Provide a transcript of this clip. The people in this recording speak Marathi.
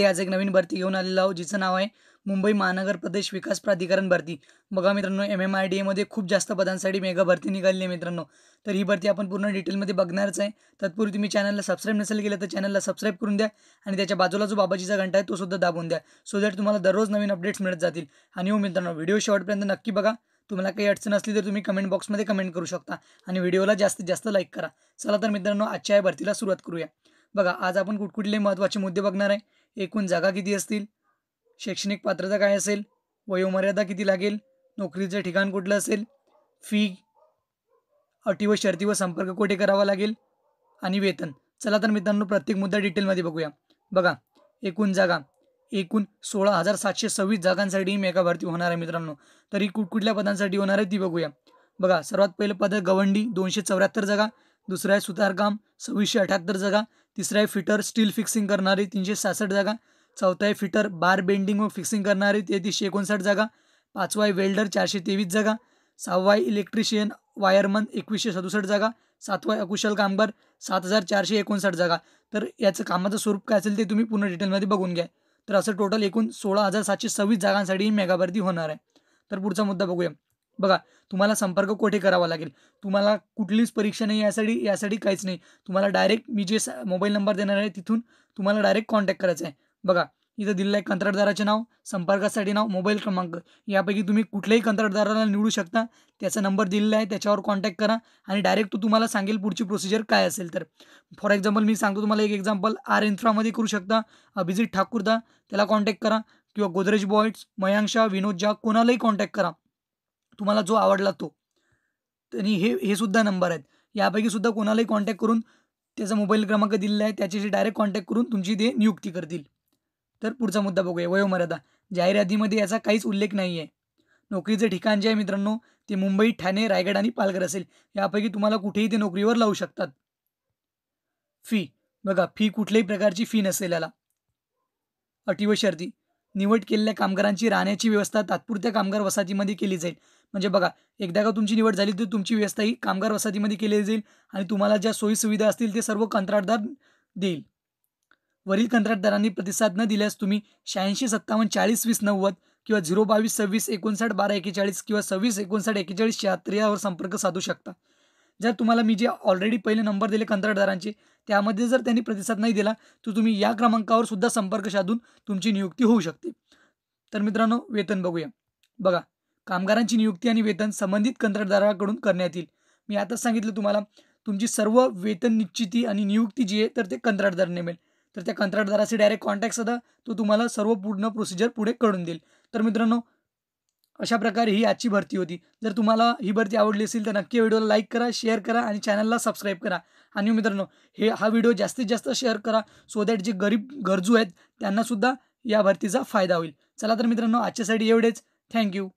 ते आज एक नवीन भरती घेऊन आलेलो आहोत जिचं नाव आहे मुंबई महानगर प्रदेश विकास प्राधिकरण भरती बघा मित्रांनो एम एम आय डी एमध्ये खूप जास्त पदांसाठी मेगा भरती निघाली आहे मित्रांनो तर ही भरती आपण पूर्ण डिटेलमध्ये बघणारच आहे तत्पूर्वी तुम्ही चॅनलला सबस्क्राईब नसेल केलं तर चॅनलला सबस्क्राईब करून द्या आणि त्याच्या बाजूला जो बाबाजीचा घंटा आहे तो सुद्धा दाबून द्या सो दॅट तुम्हाला दररोज नवीन अपडेट्स मिळत जातील आणि हो मित्रांनो व्हिडिओ शेवटपर्यंत नक्की बघा तुम्हाला काही अडचण असली तर तुम्ही कमेंट बॉक्समध्ये कमेंट करू शकता आणि व्हिडिओला जास्तीत जास्त लाईक करा चला तर मित्रांनो आजच्या या भरतीला सुरुवात करूया बघा आज आपण कुठकुठले महत्त्वाचे मुद्दे बघणार आहे एकूण जागा किती असतील शैक्षणिक पात्रता काय असेल वयोमर्यादा किती लागेल नोकरीचं ठिकाण कुठलं असेल फी अटी व शर्ती व संपर्क कुठे करावा लागेल आणि वेतन चला तर मित्रांनो प्रत्येक मुद्दा डिटेलमध्ये बघूया बघा एकूण जागा एकूण सोळा हजार सातशे सव्वीस जागांसाठी मेगा भरती होणार आहे मित्रांनो तरी कुठकुठल्या पदांसाठी होणार आहे ती बघूया बघा सर्वात पहिलं पद गवंडी दोनशे चौऱ्याहत्तर जागा दुसरं आहे सुतारकाम सव्वीसशे अठ्याहत्तर जागा तिसरा आहे फिटर स्टील फिक्सिंग करणारी तीनशे सहासष्ट जागा चौथा आहे फिटर बार बेंडिंग व फिक्सिंग करणारी तेहतीसशे एकोणसाठ जागा पाचवा आहे वेल्डर चारशे तेवीस जागा सहावा आहे इलेक्ट्रिशियन वायरमन एकवीसशे सदुसष्ट जागा सातवा आहे अकुशल कामगार सात हजार चारशे एकोणसाठ जागा तर याचं कामाचं स्वरूप काय असेल ते तुम्ही पूर्ण डिटेलमध्ये बघून घ्या तर असं टोटल एकूण सोळा हजार सातशे सव्वीस जागांसाठी मेगा भरती होणार आहे तर पुढचा मुद्दा बघूया बघा तुम्हाला संपर्क कुठे करावा लागेल तुम्हाला कुठलीच परीक्षा नाही यासाठी यासाठी काहीच नाही तुम्हाला डायरेक्ट मी जे मोबाईल नंबर देणार आहे तिथून तुम्हाला डायरेक्ट कॉन्टॅक्ट करायचं आहे बघा इथं दिलेलं आहे कंत्राटदाराचे नाव संपर्कासाठी नाव मोबाईल क्रमांक यापैकी तुम्ही कुठल्याही कंत्राटदाराला निवडू शकता त्याचा नंबर दिलेला आहे त्याच्यावर कॉन्टॅक्ट करा आणि डायरेक्ट तो तुम्हाला सांगेल पुढची प्रोसिजर काय असेल तर फॉर एक्झाम्पल मी सांगतो तुम्हाला एक एक्झाम्पल आर इन्फ्रामध्ये करू शकता अभिजित ठाकूरदा त्याला कॉन्टॅक्ट करा किंवा गोदरेज बॉयट्स मयांशा विनोद जा कोणालाही कॉन्टॅक्ट करा तुम्हाला जो आवडला तो आणि हे हे सुद्धा नंबर आहेत यापैकी सुद्धा कोणालाही कॉन्टॅक्ट करून त्याचा मोबाईल क्रमांक दिलेला आहे त्याच्याशी डायरेक्ट कॉन्टॅक्ट करून तुमची ते नियुक्ती करतील तर पुढचा मुद्दा बघूया वयोमर्यादा जाहीर याचा काहीच उल्लेख नाही आहे नोकरीचं ठिकाण जे आहे मित्रांनो ते मुंबई ठाणे रायगड आणि पालघर असेल यापैकी तुम्हाला कुठेही ते नोकरीवर लावू शकतात फी बघा फी कुठल्याही प्रकारची फी नसेल याला अटी व शर्ती निवड केलेल्या कामगारांची राहण्याची व्यवस्था तात्पुरत्या कामगार वसाहतीमध्ये केली जाईल म्हणजे बघा एकदा का तुमची निवड झाली तर तुमची व्यवस्था ही कामगार वसाहतीमध्ये केली जाईल आणि तुम्हाला ज्या सोयीसुविधा असतील ते सर्व कंत्राटदार देईल वरील कंत्राटदारांनी प्रतिसाद न दिल्यास तुम्ही शहाऐंशी सत्तावन्न चाळीस वीस नव्वद किंवा झिरो बावीस सव्वीस एकोणसाठ बारा एकेचाळीस किंवा सव्वीस एकोणसाठ एकेचाळीस शहात्तर यावर संपर्क साधू शकता जर तुम्हाला मी जे ऑलरेडी पहिले नंबर दिले कंत्राटदारांचे त्यामध्ये जर त्यांनी प्रतिसाद नाही दिला तर तुम्ही या क्रमांकावर सुद्धा संपर्क साधून तुमची नियुक्ती होऊ शकते तर मित्रांनो वेतन बघूया बघा कामगारांची नियुक्ती आणि वेतन संबंधित कंत्राटदाराकडून करण्यात येईल मी आताच सांगितलं तुम्हाला तुमची सर्व वेतन निश्चिती आणि नियुक्ती जी आहे तर ते कंत्राटदार नेमेल तर त्या कंत्राटदाराशी डायरेक्ट कॉन्टॅक्ट साधा तो तुम्हाला सर्व पूर्ण प्रोसिजर पुढे करून देईल तर मित्रांनो अशा प्रकारे ही आजची भरती होती जर तुम्हाला ही भरती आवडली असेल तर नक्की व्हिडिओला लाईक करा शेअर करा आणि चॅनलला सबस्क्राईब करा आणि मित्रांनो हे हा व्हिडिओ जास्तीत जास्त शेअर करा सो दॅट जे गरीब गरजू आहेत त्यांनासुद्धा या भरतीचा फायदा होईल चला तर मित्रांनो आजच्यासाठी एवढेच थँक्यू